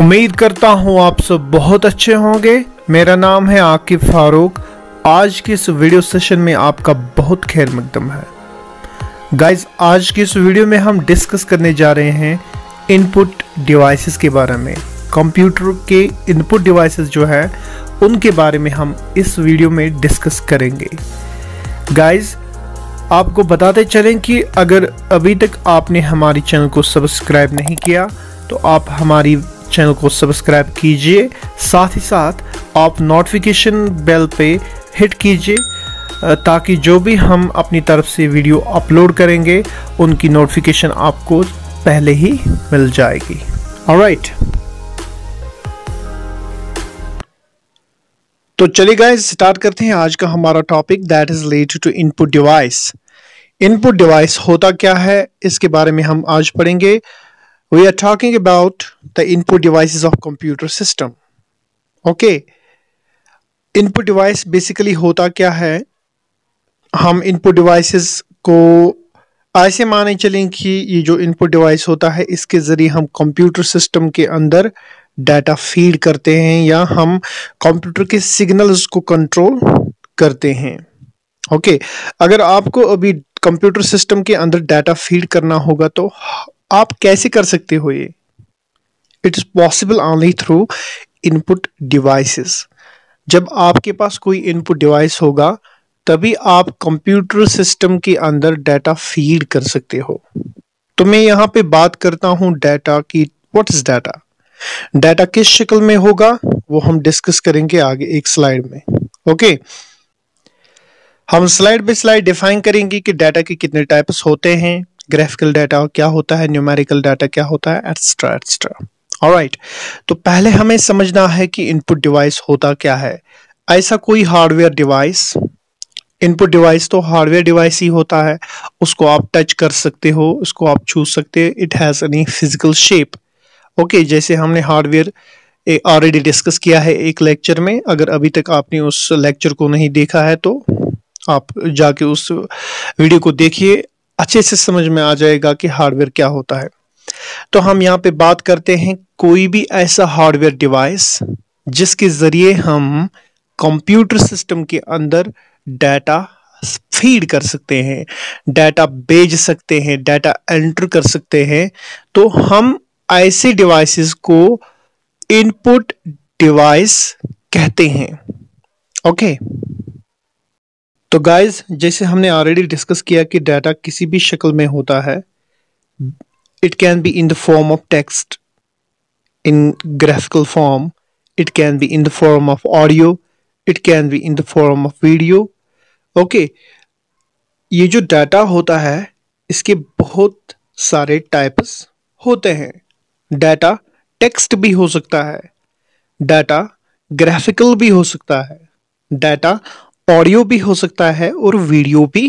उम्मीद करता हूँ आप सब बहुत अच्छे होंगे मेरा नाम है आकिब फारूक आज के इस वीडियो सेशन में आपका बहुत खैर मकदम है गाइज आज की इस वीडियो में हम डिस्कस करने जा रहे हैं इनपुट डिवाइसेस के बारे में कंप्यूटर के इनपुट डिवाइसेस जो है उनके बारे में हम इस वीडियो में डिस्कस करेंगे गाइज आपको बताते चलें कि अगर अभी तक आपने हमारे चैनल को सब्सक्राइब नहीं किया तो आप हमारी चैनल को सब्सक्राइब कीजिए साथ ही साथ आप नोटिफिकेशन बेल पे हिट कीजिए ताकि जो भी हम अपनी तरफ से वीडियो अपलोड करेंगे उनकी नोटिफिकेशन आपको पहले ही मिल जाएगी ऑलराइट तो चलिए गाइस स्टार्ट करते हैं आज का हमारा topic that is related to input device input device होता क्या है इसके बारे में हम आज पढ़ेंगे we are talking about the input devices of computer system okay input device basically होता क्या है हम input devices को ऐसे माने चलें कि ये जो इनपुट डिवाइस होता है इसके ज़रिए हम कंप्यूटर सिस्टम के अंदर डाटा फीड करते हैं या हम कंप्यूटर के सिग्नल्स को कंट्रोल करते हैं ओके okay. अगर आपको अभी कंप्यूटर सिस्टम के अंदर डाटा फीड करना होगा तो आप कैसे कर सकते हो ये it is possible only through input devices जब आपके पास कोई इनपुट डिवाइस होगा तभी आप कंप्यूटर सिस्टम के अंदर डाटा फीड कर सकते हो तो मैं यहां पे बात करता हूं डाटा की व्हाट इज डाटा डाटा किस शक्ल में होगा वो हम डिस्कस करेंगे आगे एक स्लाइड में ओके okay? हम स्लाइड बाई स्लाइड डिफाइन करेंगे कि डाटा के कितने टाइप्स होते हैं ग्राफिकल डाटा क्या होता है न्यूमेरिकल डाटा क्या होता है एक्स्ट्रा एक्स्ट्रा ऑलराइट तो पहले हमें समझना है कि इनपुट डिवाइस होता क्या है ऐसा कोई हार्डवेयर डिवाइस इनपुट डिवाइस तो हार्डवेयर डिवाइस ही होता है उसको आप टच कर सकते हो उसको आप छू सकते हो it has any physical shape okay जैसे हमने हार्डवेयर ऑलरेडी डिस्कस किया है एक लेक्चर में अगर अभी तक आपने उस लेक्चर को नहीं देखा है तो आप जाके उस वीडियो को देखिए अच्छे से समझ में आ जाएगा कि हार्डवेयर क्या होता है तो हम यहाँ पे बात करते हैं कोई भी ऐसा हार्डवेयर डिवाइस जिसके ज़रिए हम कंप्यूटर सिस्टम के अंदर डाटा फीड कर सकते हैं डाटा भेज सकते हैं डाटा एंटर कर सकते हैं तो हम ऐसे डिवाइसेस को इनपुट डिवाइस कहते हैं ओके okay. तो गाइस जैसे हमने ऑलरेडी डिस्कस किया कि डाटा किसी भी शक्ल में होता है it can be in the form of text in graphical form it can be in the form of audio it can be in the form of video okay ये जो डाटा होता है इसके बहुत सारे टाइप्स होते हैं डाटा टेक्स्ट भी हो सकता है डाटा ग्राफिकल भी हो सकता है डाटा ऑडियो भी हो सकता है और वीडियो भी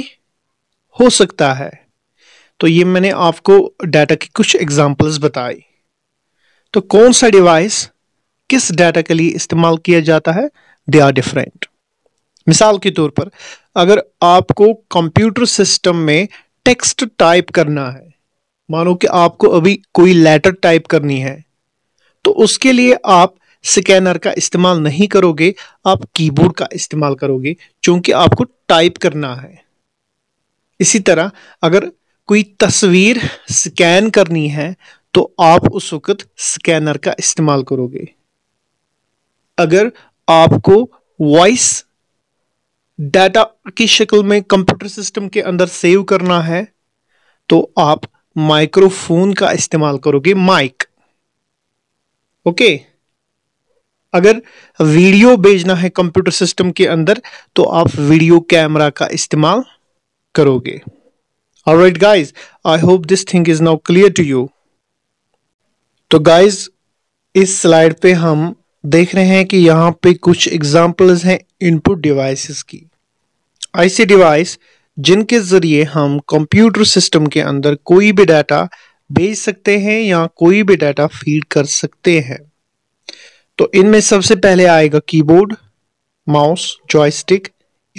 हो सकता है तो ये मैंने आपको डाटा की कुछ एग्जांपल्स बताई तो कौन सा डिवाइस किस डाटा के लिए इस्तेमाल किया जाता है दे आर डिफरेंट मिसाल के तौर पर अगर आपको कंप्यूटर सिस्टम में टेक्स्ट टाइप करना है मानो कि आपको अभी कोई लेटर टाइप करनी है तो उसके लिए आप स्कैनर का इस्तेमाल नहीं करोगे आप कीबोर्ड का इस्तेमाल करोगे क्योंकि आपको टाइप करना है इसी तरह अगर कोई तस्वीर स्कैन करनी है तो आप उस वक़्त स्कैनर का इस्तेमाल करोगे अगर आपको वॉइस डाटा की शक्ल में कंप्यूटर सिस्टम के अंदर सेव करना है तो आप माइक्रोफोन का इस्तेमाल करोगे माइक ओके okay? अगर वीडियो भेजना है कंप्यूटर सिस्टम के अंदर तो आप वीडियो कैमरा का इस्तेमाल करोगे alright guys I hope this thing is now clear to you तो गाइस इस स्लाइड पे हम देख रहे हैं कि यहाँ पे कुछ एग्जाम्पल्स हैं इनपुट डिवाइसेस की ऐसे डिवाइस जिनके ज़रिए हम कंप्यूटर सिस्टम के अंदर कोई भी डाटा भेज सकते हैं या कोई भी डाटा फीड कर सकते हैं तो इनमें सबसे पहले आएगा keyboard mouse joystick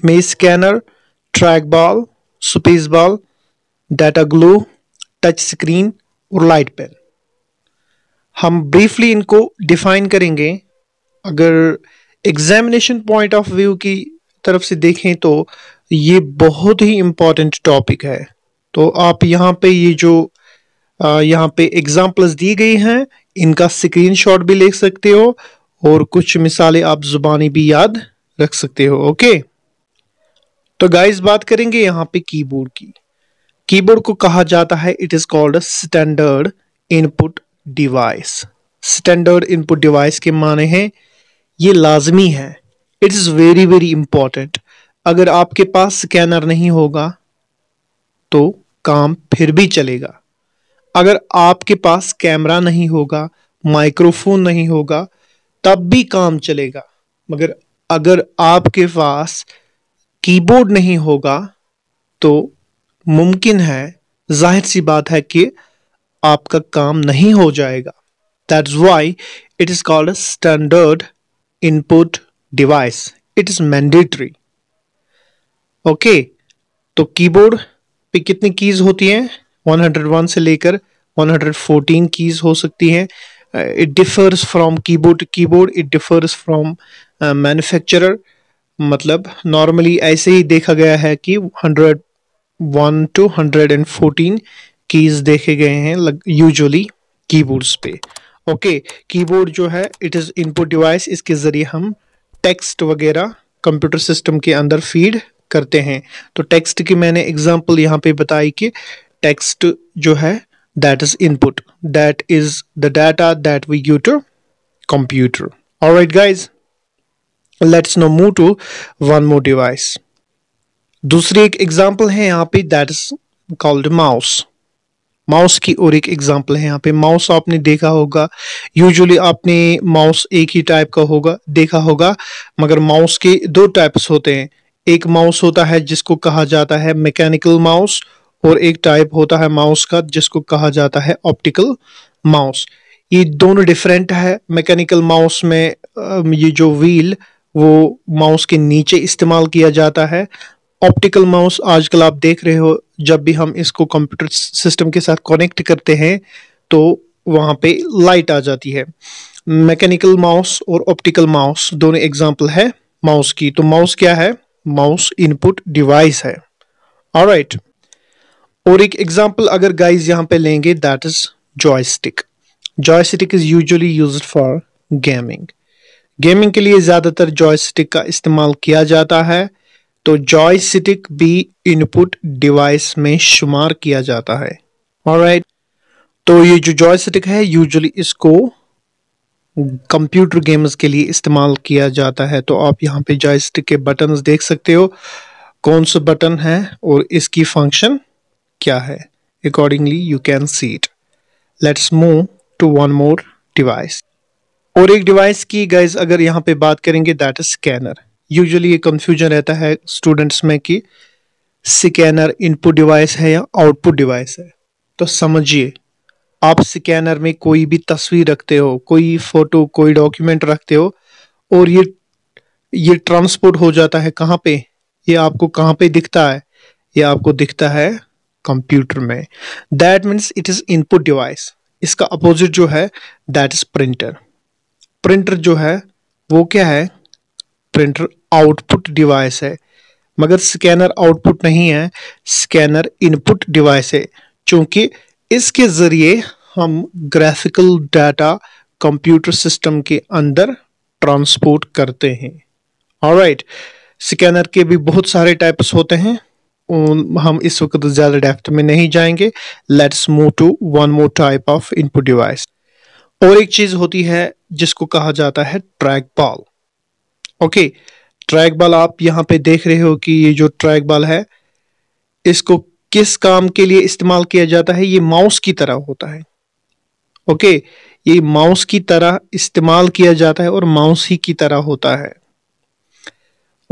image scanner track ball space ball data glove touch screen और लाइट पेन हम ब्रीफली इनको डिफाइन करेंगे अगर एग्जामिनेशन पॉइंट ऑफ व्यू की तरफ से देखें तो ये बहुत ही इम्पॉर्टेंट टॉपिक है तो आप यहाँ पे ये जो यहाँ पे एग्जाम्पल्स दी गई हैं इनका स्क्रीनशॉट भी ले सकते हो और कुछ मिसालें आप ज़ुबानी भी याद रख सकते हो ओके तो गाइस बात करेंगे यहाँ पे कीबोर्ड की कीबोर्ड को कहा जाता है it is called standard input device standard input device के माने हैं ये लाजमी है it is very very important अगर आपके पास स्कैनर नहीं होगा तो काम फिर भी चलेगा अगर आपके पास कैमरा नहीं होगा माइक्रोफोन नहीं होगा तब भी काम चलेगा मगर अगर आपके पास कीबोर्ड नहीं होगा तो मुमकिन है जाहिर सी बात है कि आपका काम नहीं हो जाएगा that's why it is called standard input device it is mandatory okay तो कीबोर्ड पे कितनी कीज़ होती हैं 101 से लेकर 114 कीज हो सकती हैं it differs from keyboard to keyboard it differs from manufacturer मतलब नॉर्मली ऐसे ही देखा गया है कि 101 टू 114 कीज देखे गए हैं यूजुअली कीबोर्ड्स पे ओके okay, कीबोर्ड जो है इट इज़ इनपुट डिवाइस इसके ज़रिए हम टेक्स्ट वगैरह कंप्यूटर सिस्टम के अंदर फीड करते हैं तो टेक्स्ट की मैंने एग्जांपल यहाँ पे बताई कि टेक्स्ट जो है that is input that is the data that we give to computer alright guys let's now move to one more device दूसरी एक एग्जाम्पल है यहाँ पे that is called mouse mouse की और एक एग्जांपल है यहाँ पे माउस आपने देखा होगा यूजुअली आपने माउस एक ही टाइप का होगा देखा होगा मगर माउस के दो टाइप्स होते हैं एक माउस होता है जिसको कहा जाता है मैकेनिकल माउस और एक टाइप होता है माउस का जिसको कहा जाता है ऑप्टिकल माउस ये दोनों डिफरेंट है मैकेनिकल माउस में ये जो व्हील वो माउस के नीचे इस्तेमाल किया जाता है ऑप्टिकल माउस आजकल आप देख रहे हो जब भी हम इसको कंप्यूटर सिस्टम के साथ कनेक्ट करते हैं तो वहाँ पे लाइट आ जाती है मैकेनिकल माउस और ऑप्टिकल माउस दोनों एग्जाम्पल है माउस की तो माउस क्या है माउस इनपुट डिवाइस है और राइट right. और एक एग्जाम्पल अगर गाइज यहाँ पे लेंगे that is joystick joystick is usually use for gaming gaming के लिए ज़्यादातर जॉय स्टिक का इस्तेमाल किया जाता है तो जॉय स्टिक भी इनपुट डिवाइस में शुमार किया जाता है ऑलराइट तो ये जो जॉय स्टिक है यूजुअली इसको कंप्यूटर गेम्स के लिए इस्तेमाल किया जाता है तो आप यहाँ पे जॉयस्टिक के बटन देख सकते हो कौन सा बटन है और इसकी फंक्शन क्या है accordingly you can see it let's move to one more device और एक डिवाइस की गाइज अगर यहाँ पे बात करेंगे दैट इज स्कैनर यूजली ये कंफ्यूजन रहता है स्टूडेंट्स में कि स्कैनर इनपुट डिवाइस है या आउटपुट डिवाइस है तो समझिए आप स्कैनर में कोई भी तस्वीर रखते हो कोई फोटो कोई डॉक्यूमेंट रखते हो और ये ये ट्रांसपोर्ट हो जाता है कहाँ पे ये आपको कहाँ पे दिखता है ये आपको दिखता है कंप्यूटर में that means it is input device इसका अपोजिट जो है दैट इज़ प्रिंटर प्रिंटर जो है वो क्या है प्रिंटर आउटपुट डिवाइस है मगर स्कैनर आउटपुट नहीं है स्कैनर इनपुट डिवाइस है क्योंकि इसके ज़रिए हम ग्राफिकल डाटा कंप्यूटर सिस्टम के अंदर ट्रांसपोर्ट करते हैं और राइट स्कैनर के भी बहुत सारे टाइप्स होते हैं हम इस वक्त ज़्यादा डेप्थ में नहीं जाएंगे let's move to one more type of input device और एक चीज़ होती है जिसको कहा जाता है track ball okay track ball आप यहां पे देख रहे हो कि ये जो ट्रैक बॉल है इसको किस काम के लिए इस्तेमाल किया जाता है ये माउस की तरह होता है ओके ये माउस की तरह इस्तेमाल किया जाता है और माउस ही की तरह होता है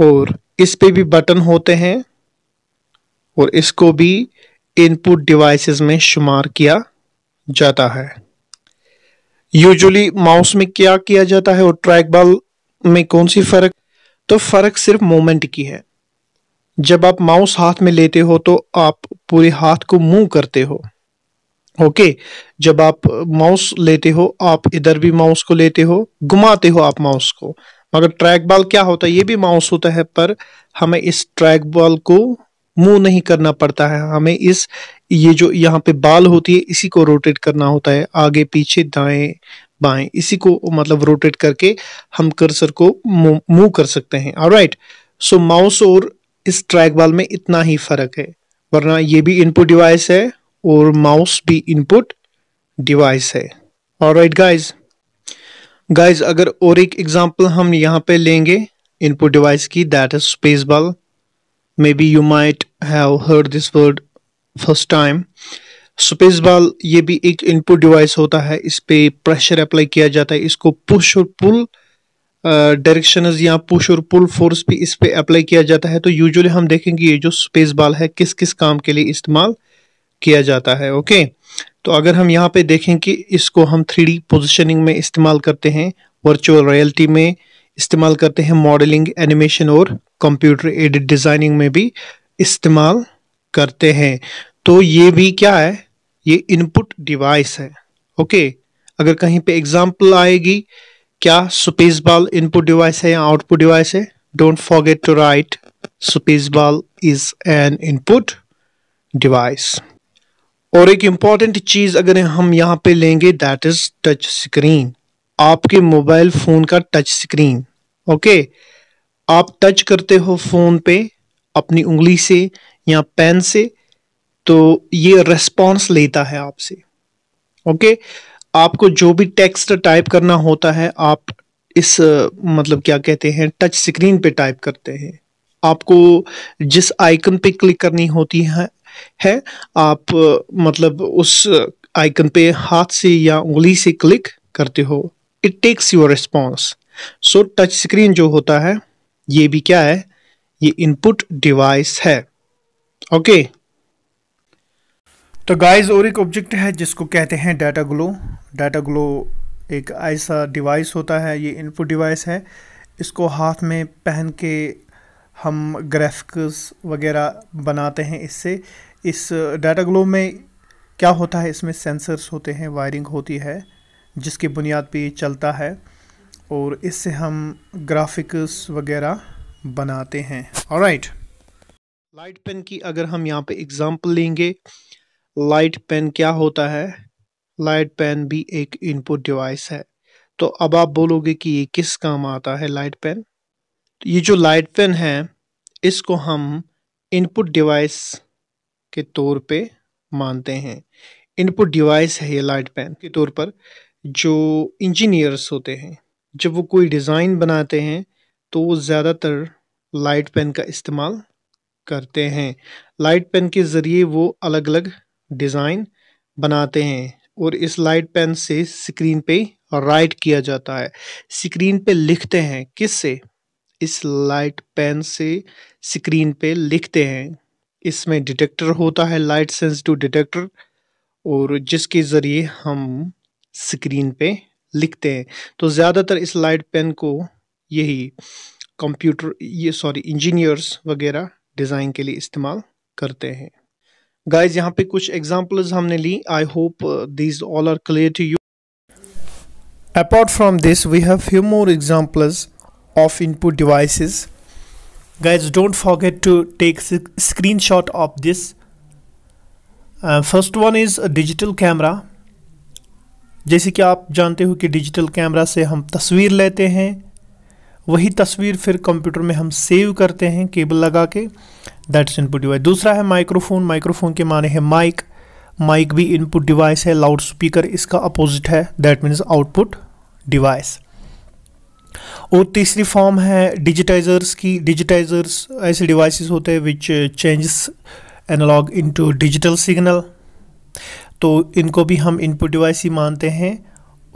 और इस पे भी बटन होते हैं और इसको भी इनपुट डिवाइसेस में शुमार किया जाता है यूजुअली माउस में क्या किया जाता है और ट्रैक बॉल में कौन सी फ़र्क तो फ़र्क सिर्फ मोमेंट की है जब आप माउस हाथ में लेते हो तो आप पूरे हाथ को मूव करते हो ओके okay, जब आप माउस लेते हो आप इधर भी माउस को लेते हो घुमाते हो आप माउस को मगर ट्रैक बॉल क्या होता है ये भी माउस होता है पर हमें इस ट्रैक बॉल को मुंह नहीं करना पड़ता है हमें इस ये जो यहाँ पे बाल होती है इसी को रोटेट करना होता है आगे पीछे दाएं बाएं इसी को मतलब रोटेट करके हम कर्सर को मूव कर सकते हैं और राइट सो माउस और इस ट्रैक बाल में इतना ही फर्क है वरना ये भी इनपुट डिवाइस है और माउस भी इनपुट डिवाइस है और राइट गाइज गाइज अगर और एक एग्जाम्पल हम यहाँ पे लेंगे इनपुट डिवाइस की that is space ball maybe you might have heard this word first time space ball ये भी एक इनपुट डिवाइस होता है इस पर प्रेशर अप्लाई किया जाता है इसको पुश और पुल डायरेक्शन uh, या पुश और पुल फोर्स भी इस पे अप्लाई किया जाता है तो यूजुअली हम देखेंगे ये जो स्पेस बाल है किस किस काम के लिए इस्तेमाल किया जाता है ओके तो अगर हम यहाँ पे देखें कि इसको हम थ्री पोजिशनिंग में इस्तेमाल करते हैं वर्चुअल रियलिटी में इस्तेमाल करते हैं मॉडलिंग एनिमेशन और कंप्यूटर एडिड डिज़ाइनिंग में भी इस्तेमाल करते हैं तो ये भी क्या है ये इनपुट डिवाइस है ओके अगर कहीं पे एग्जाम्पल आएगी क्या सुपेस बाल इनपुट डिवाइस है या आउटपुट डिवाइस है don't forget to write space ball is an input device और एक इम्पॉर्टेंट चीज़ अगर हम यहाँ पे लेंगे दैट इज़ टच स्क्रीन आपके मोबाइल फ़ोन का टच स्क्रीन ओके okay? आप टच करते हो फ़ोन पे अपनी उंगली से या पेन से तो ये रेस्पॉन्स लेता है आपसे ओके आपको जो भी टेक्स्ट टाइप करना होता है आप इस मतलब क्या कहते हैं टच स्क्रीन पे टाइप करते हैं आपको जिस आइकन पे क्लिक करनी होती है है आप मतलब उस आइकन पे हाथ से या उंगली से क्लिक करते हो it takes your response so touch screen जो होता है ये भी क्या है ये इनपुट डिवाइस है ओके तो गाइस और एक ऑब्जेक्ट है जिसको कहते हैं डाटा ग्लो डाटा ग्लो एक ऐसा डिवाइस होता है ये इनपुट डिवाइस है इसको हाथ में पहन के हम ग्राफिक्स वगैरह बनाते हैं इससे इस डाटा ग्लो में क्या होता है इसमें सेंसर्स होते हैं वायरिंग होती है जिसकी बुनियाद पे चलता है और इससे हम ग्राफिक्स वगैरह बनाते हैं और राइट लाइट पेन की अगर हम यहाँ पे एग्जांपल लेंगे लाइट पेन क्या होता है लाइट पेन भी एक इनपुट डिवाइस है तो अब आप बोलोगे कि ये किस काम आता है लाइट पेन तो ये जो लाइट पेन है इसको हम इनपुट डिवाइस के तौर पे मानते हैं इनपुट डिवाइस है ये लाइट पेन के तौर पर जो इंजीनियर्स होते हैं जब वो कोई डिज़ाइन बनाते हैं तो वो ज़्यादातर लाइट पेन का इस्तेमाल करते हैं लाइट पेन के ज़रिए वो अलग अलग डिज़ाइन बनाते हैं और इस लाइट पेन से स्क्रीन पे राइट किया जाता है स्क्रीन पे लिखते हैं किस से इस लाइट पेन से स्क्रीन पे लिखते हैं इसमें डिटेक्टर होता है लाइट सेंसिटिव डिटेक्टर और जिसके ज़रिए हम स्क्रीन पे लिखते हैं तो ज़्यादातर इस लाइट पेन को यही कंप्यूटर ये सॉरी इंजीनियर्स वगैरह डिज़ाइन के लिए इस्तेमाल करते हैं गाइज यहाँ पे कुछ एग्जाम्पल्स हमने ली I hope this all are clear to you apart from this we have few more examples of input devices guys don't forget to take screen shot of this first one is digital camera जैसे कि आप जानते हो कि digital camera से हम तस्वीर लेते हैं वही तस्वीर फिर कंप्यूटर में हम सेव करते हैं केबल लगा के दैट्स इनपुट डिवाइस दूसरा है माइक्रोफोन माइक्रोफोन के माने हैं माइक माइक भी इनपुट डिवाइस है लाउड स्पीकर इसका अपोजिट है दैट मीन्स आउटपुट डिवाइस और तीसरी फॉर्म है डिजिटाइजर्स की डिजिटाइजर्स ऐसे डिवाइसेस होते हैं which changes analogue into digital signal तो इनको भी हम इनपुट डिवाइस ही मानते हैं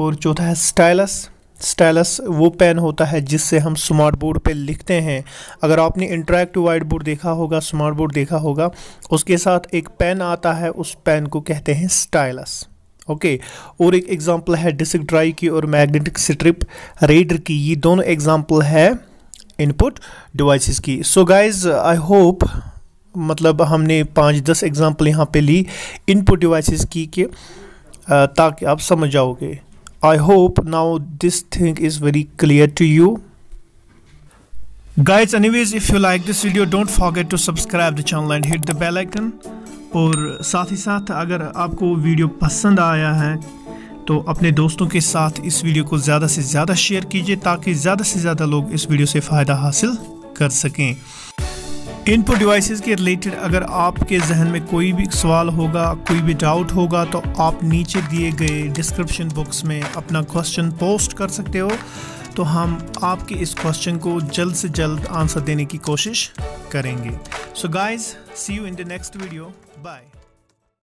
और चौथा है स्टाइलस स्टाइलस वो पेन होता है जिससे हम स्मार्ट बोर्ड पे लिखते हैं अगर आपने इंटरेक्टिव वाइट बोर्ड देखा होगा स्मार्ट बोर्ड देखा होगा उसके साथ एक पेन आता है उस पेन को कहते हैं स्टाइलस ओके और एक एग्जांपल है डिस्क ड्राइव की और मैग्नेटिक स्ट्रिप रेडर की ये दोनों एग्जांपल है इनपुट डिवाइसेस की सो गाइज आई होप मतलब हमने पाँच दस एग्ज़ाम्पल यहाँ पे ली इनपुट डिवाइसेस की के ताकि आप समझ जाओगे I hope now this thing is very clear to you Guys, anyways, if you like this video don't forget to subscribe the channel and hit the bell icon और साथ ही साथ अगर आपको वीडियो पसंद आया है तो अपने दोस्तों के साथ इस वीडियो को ज़्यादा से ज़्यादा शेयर कीजिए ताकि ज़्यादा से ज़्यादा लोग इस वीडियो से फ़ायदा हासिल कर सकें इनपुट डिवाइसेस के रिलेटेड अगर आपके जहन में कोई भी सवाल होगा कोई भी डाउट होगा तो आप नीचे दिए गए डिस्क्रिप्शन बॉक्स में अपना क्वेश्चन पोस्ट कर सकते हो तो हम आपके इस क्वेश्चन को जल्द से जल्द आंसर देने की कोशिश करेंगे so guys see you in the next video bye